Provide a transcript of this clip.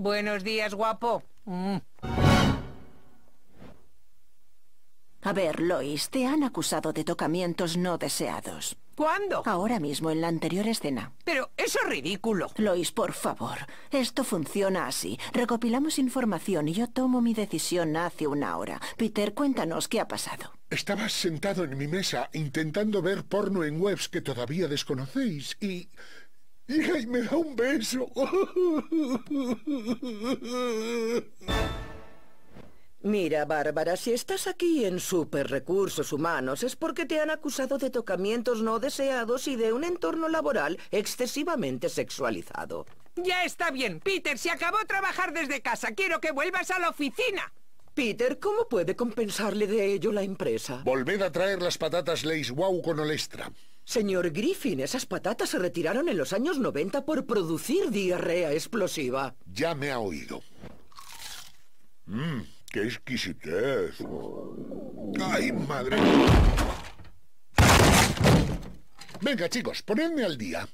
Buenos días, guapo. Mm. A ver, Lois, te han acusado de tocamientos no deseados. ¿Cuándo? Ahora mismo, en la anterior escena. Pero eso es ridículo. Lois, por favor, esto funciona así. Recopilamos información y yo tomo mi decisión hace una hora. Peter, cuéntanos qué ha pasado. Estabas sentado en mi mesa intentando ver porno en webs que todavía desconocéis y hija, y me da un beso. Mira, Bárbara, si estás aquí en Super Recursos Humanos es porque te han acusado de tocamientos no deseados y de un entorno laboral excesivamente sexualizado. Ya está bien, Peter, se acabó trabajar desde casa. Quiero que vuelvas a la oficina. Peter, ¿cómo puede compensarle de ello la empresa? Volved a traer las patatas Lays Wow con Olestra. Señor Griffin, esas patatas se retiraron en los años 90 por producir diarrea explosiva. Ya me ha oído. Mmm, qué exquisitez. ¡Ay, madre! Venga, chicos, ponedme al día.